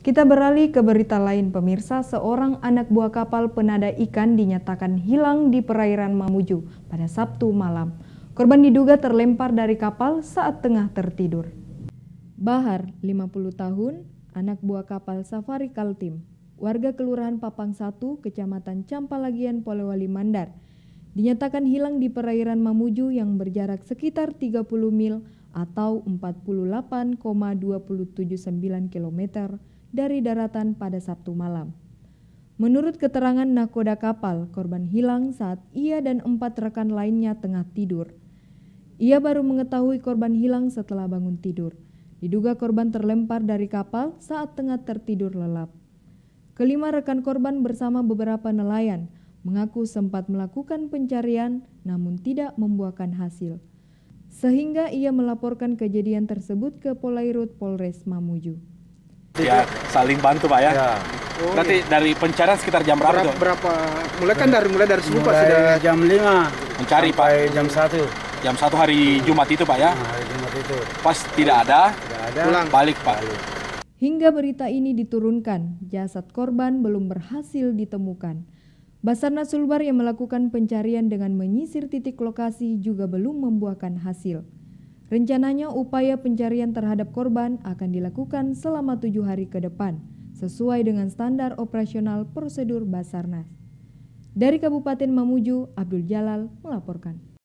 Kita beralih ke berita lain pemirsa, seorang anak buah kapal penada ikan dinyatakan hilang di perairan Mamuju pada Sabtu malam. Korban diduga terlempar dari kapal saat tengah tertidur. Bahar, 50 tahun, anak buah kapal Safari Kaltim, warga Kelurahan Papang 1, Kecamatan Campalagian, Polewali Mandar, dinyatakan hilang di perairan Mamuju yang berjarak sekitar 30 mil atau 48,279 kilometer dari daratan pada Sabtu malam. Menurut keterangan nakoda kapal, korban hilang saat ia dan empat rekan lainnya tengah tidur. Ia baru mengetahui korban hilang setelah bangun tidur. Diduga korban terlempar dari kapal saat tengah tertidur lelap. Kelima rekan korban bersama beberapa nelayan mengaku sempat melakukan pencarian namun tidak membuahkan hasil. Sehingga ia melaporkan kejadian tersebut ke Polairut Polres Mamuju ya saling bantu pak ya, ya. Oh, berarti iya. dari pencarian sekitar jam berapa, berapa berapa mulai kan dari mulai dari subuh sudah jam 5 mencari pak jam satu. jam satu hari Jumat itu pak ya nah, hari Jumat itu pas tidak ada, tidak ada pulang. balik pak Hingga berita ini diturunkan, jasad korban belum berhasil ditemukan. Basarnas Sulbar yang melakukan pencarian dengan menyisir titik lokasi juga belum membuahkan hasil. Rencananya upaya pencarian terhadap korban akan dilakukan selama tujuh hari ke depan, sesuai dengan standar operasional prosedur Basarnas. Dari Kabupaten Mamuju, Abdul Jalal melaporkan.